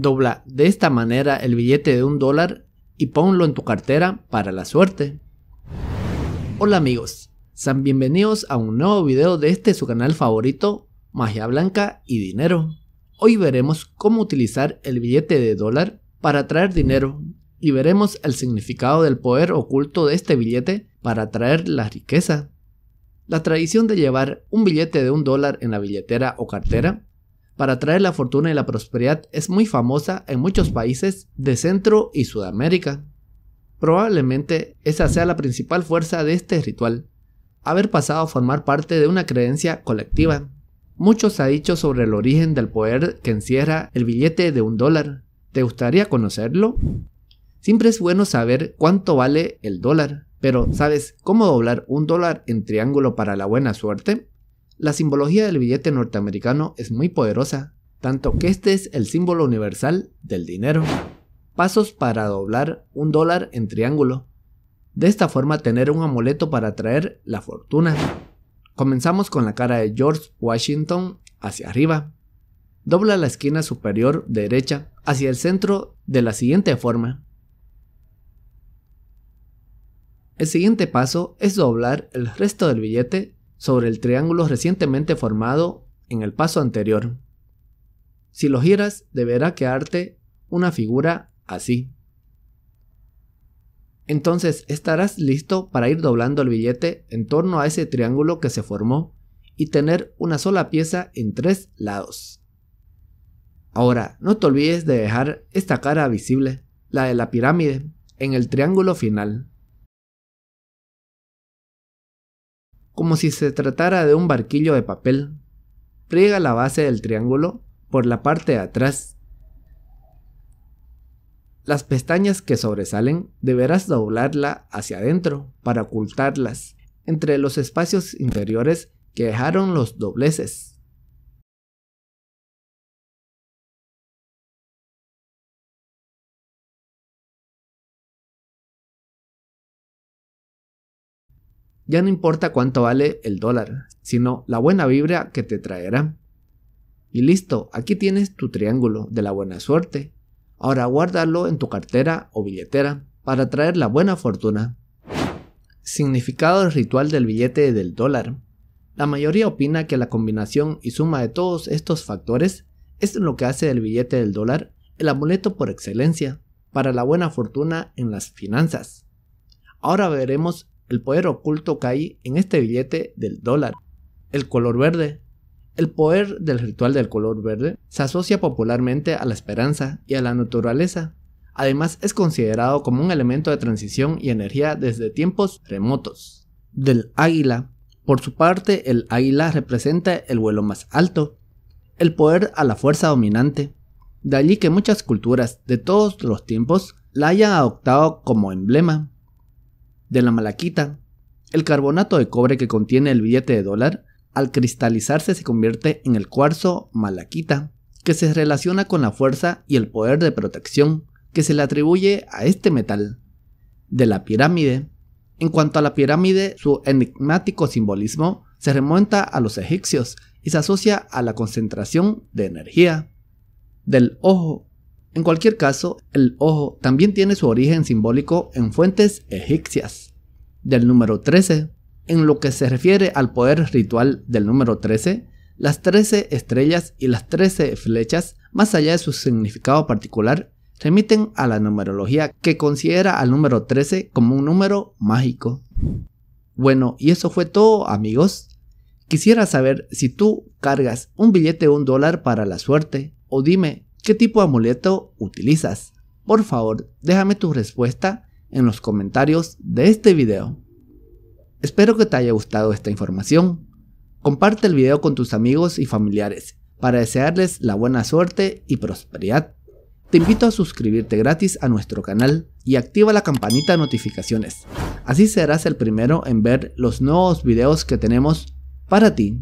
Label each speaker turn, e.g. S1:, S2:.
S1: Dobla de esta manera el billete de un dólar y ponlo en tu cartera para la suerte. Hola amigos, sean bienvenidos a un nuevo video de este su canal favorito, Magia Blanca y Dinero. Hoy veremos cómo utilizar el billete de dólar para atraer dinero y veremos el significado del poder oculto de este billete para atraer la riqueza. La tradición de llevar un billete de un dólar en la billetera o cartera para traer la fortuna y la prosperidad es muy famosa en muchos países de Centro y Sudamérica. Probablemente esa sea la principal fuerza de este ritual, haber pasado a formar parte de una creencia colectiva. Muchos se ha dicho sobre el origen del poder que encierra el billete de un dólar. ¿Te gustaría conocerlo? Siempre es bueno saber cuánto vale el dólar, pero ¿sabes cómo doblar un dólar en triángulo para la buena suerte? La simbología del billete norteamericano es muy poderosa, tanto que este es el símbolo universal del dinero. Pasos para doblar un dólar en triángulo. De esta forma tener un amuleto para atraer la fortuna. Comenzamos con la cara de George Washington hacia arriba. Dobla la esquina superior derecha hacia el centro de la siguiente forma. El siguiente paso es doblar el resto del billete sobre el triángulo recientemente formado en el paso anterior. Si lo giras, deberá quedarte una figura así. Entonces estarás listo para ir doblando el billete en torno a ese triángulo que se formó y tener una sola pieza en tres lados. Ahora, no te olvides de dejar esta cara visible, la de la pirámide, en el triángulo final. como si se tratara de un barquillo de papel. Priega la base del triángulo por la parte de atrás. Las pestañas que sobresalen deberás doblarla hacia adentro para ocultarlas entre los espacios interiores que dejaron los dobleces. Ya no importa cuánto vale el dólar, sino la buena vibra que te traerá. Y listo, aquí tienes tu triángulo de la buena suerte. Ahora guárdalo en tu cartera o billetera para traer la buena fortuna. Significado del ritual del billete del dólar. La mayoría opina que la combinación y suma de todos estos factores es lo que hace del billete del dólar el amuleto por excelencia para la buena fortuna en las finanzas. Ahora veremos el poder oculto cae en este billete del dólar. El color verde. El poder del ritual del color verde se asocia popularmente a la esperanza y a la naturaleza. Además es considerado como un elemento de transición y energía desde tiempos remotos. Del águila. Por su parte, el águila representa el vuelo más alto, el poder a la fuerza dominante. De allí que muchas culturas de todos los tiempos la hayan adoptado como emblema de la malaquita. El carbonato de cobre que contiene el billete de dólar, al cristalizarse se convierte en el cuarzo malaquita, que se relaciona con la fuerza y el poder de protección que se le atribuye a este metal. De la pirámide. En cuanto a la pirámide, su enigmático simbolismo se remonta a los egipcios y se asocia a la concentración de energía. Del ojo en cualquier caso, el ojo también tiene su origen simbólico en fuentes egipcias. Del número 13. En lo que se refiere al poder ritual del número 13, las 13 estrellas y las 13 flechas, más allá de su significado particular, remiten a la numerología que considera al número 13 como un número mágico. Bueno, y eso fue todo amigos. Quisiera saber si tú cargas un billete de un dólar para la suerte o dime ¿Qué tipo de amuleto utilizas? Por favor, déjame tu respuesta en los comentarios de este video. Espero que te haya gustado esta información. Comparte el video con tus amigos y familiares para desearles la buena suerte y prosperidad. Te invito a suscribirte gratis a nuestro canal y activa la campanita de notificaciones. Así serás el primero en ver los nuevos videos que tenemos para ti.